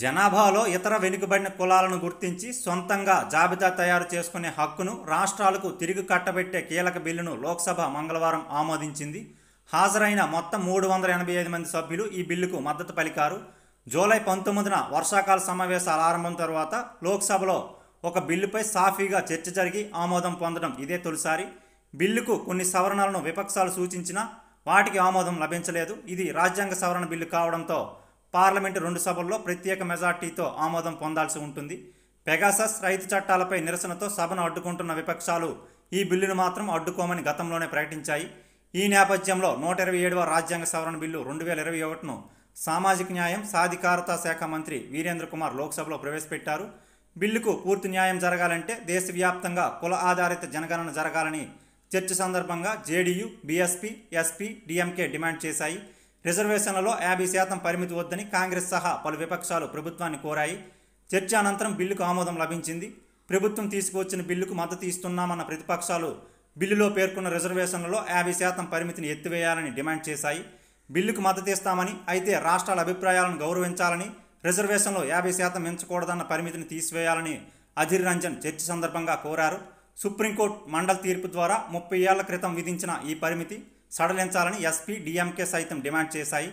జనాభాలో ఇతర వెనుకబడిన కులాలను గుర్తించి సొంతంగా జాబితా తయారు చేసుకునే హక్కును రాష్ట్రాలకు తిరిగి కట్టబెట్టే కీలక బిల్లును లోక్సభ మంగళవారం ఆమోదించింది హాజరైన మొత్తం మూడు వందల ఎనభై ఐదు మంది సభ్యులు ఈ బిల్లుకు మద్దతు పలికారు జూలై పంతొమ్మిదిన వర్షాకాల సమావేశాల ఆరంభం తర్వాత లోక్సభలో ఒక బిల్లుపై సాఫీగా చర్చ జరిగి ఆమోదం పొందడం ఇదే తొలిసారి బిల్లుకు కొన్ని సవరణలను విపక్షాలు సూచించినా వాటికి ఆమోదం లభించలేదు ఇది రాజ్యాంగ సవరణ బిల్లు కావడంతో పార్లమెంటు రెండు సభల్లో ప్రత్యేక మెజార్టీతో ఆమోదం పొందాల్సి ఉంటుంది పెగాసస్ రైతు చట్టాలపై నిరసనతో సభను అడ్డుకుంటున్న విపక్షాలు ఈ బిల్లును మాత్రం అడ్డుకోమని గతంలోనే ప్రకటించాయి ఈ నేపథ్యంలో నూట ఇరవై ఏడవ రాజ్యాంగ సవరణ బిల్లు రెండు వేల ఇరవై ఒకటిను సామాజిక న్యాయం సాధికారత శాఖ మంత్రి వీరేంద్ర కుమార్ లోక్సభలో ప్రవేశపెట్టారు బిల్లుకు పూర్తి న్యాయం జరగాలంటే దేశవ్యాప్తంగా కుల ఆధారిత జనగణన జరగాలని చర్చ సందర్భంగా JDU BSP SP DMK demand చేశాయి రిజర్వేషన్లలో యాభై శాతం పరిమితి వద్దని కాంగ్రెస్ సహా పలు విపక్షాలు ప్రభుత్వాన్ని కోరాయి చర్చ అనంతరం బిల్లుకు ఆమోదం లభించింది ప్రభుత్వం తీసుకువచ్చిన బిల్లుకు మద్దతు ఇస్తున్నామన్న ప్రతిపక్షాలు బిల్లులో పేర్కొన్న రిజర్వేషన్లలో యాభై శాతం పరిమితిని ఎత్తివేయాలని డిమాండ్ చేశాయి బిల్లుకు మద్దతు ఇస్తామని అయితే రాష్ట్రాల అభిప్రాయాలను గౌరవించాలని రిజర్వేషన్లో యాభై శాతం ఎంచుకూడదన్న పరిమితిని తీసివేయాలని అధీర్ రంజన్ చర్చ సందర్భంగా కోరారు సుప్రీంకోర్టు మండల్ తీర్పు ద్వారా ముప్పై ఏళ్ల క్రితం విధించిన ఈ పరిమితి సడలించాలని ఎస్పీ డిఎంకే సైతం డిమాండ్ చేశాయి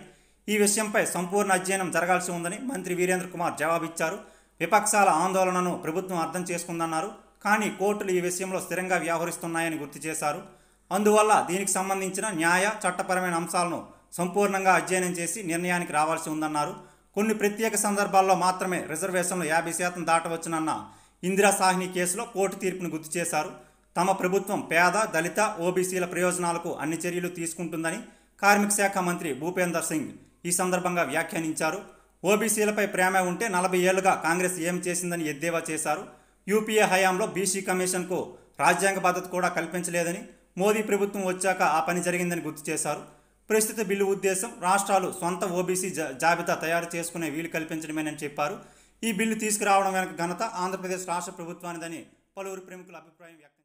ఈ విషయంపై సంపూర్ణ అధ్యయనం జరగాల్సి ఉందని మంత్రి వీరేంద్ర కుమార్ జవాబిచ్చారు విపక్షాల ఆందోళనను ప్రభుత్వం అర్థం చేసుకుందన్నారు కానీ కోర్టులు ఈ విషయంలో స్థిరంగా వ్యవహరిస్తున్నాయని గుర్తు చేశారు అందువల్ల దీనికి సంబంధించిన న్యాయ చట్టపరమైన అంశాలను సంపూర్ణంగా అధ్యయనం చేసి నిర్ణయానికి రావాల్సి ఉందన్నారు కొన్ని ప్రత్యేక సందర్భాల్లో మాత్రమే రిజర్వేషన్లు యాభై శాతం దాటవచ్చునన్న ఇందిరా సాహ్ని కేసులో కోర్టు తీర్పును గుర్తు చేశారు తమ ప్రభుత్వం పేద దళిత ఓబీసీల ప్రయోజనాలకు అన్ని చర్యలు తీసుకుంటుందని కార్మిక శాఖ మంత్రి భూపేందర్ సింగ్ ఈ సందర్భంగా వ్యాఖ్యానించారు ఓబీసీలపై ప్రేమ ఉంటే నలభై ఏళ్లుగా కాంగ్రెస్ ఏం చేసిందని ఎద్దేవా చేశారు యూపీఏ హయాంలో బీసీ కమిషన్కు రాజ్యాంగ భద్రత కూడా కల్పించలేదని మోదీ ప్రభుత్వం వచ్చాక ఆ పని జరిగిందని గుర్తు చేశారు ప్రస్తుత బిల్లు ఉద్దేశం రాష్ట్రాలు సొంత ఓబీసీ జాబితా తయారు చేసుకునే వీలు కల్పించడమేనని చెప్పారు ఈ బిల్లు తీసుకురావడం వెనక ఘనత ఆంధ్రప్రదేశ్ రాష్ట్ర ప్రభుత్వానిదని పలువురు ప్రముఖుల అభిప్రాయం వ్యక్తం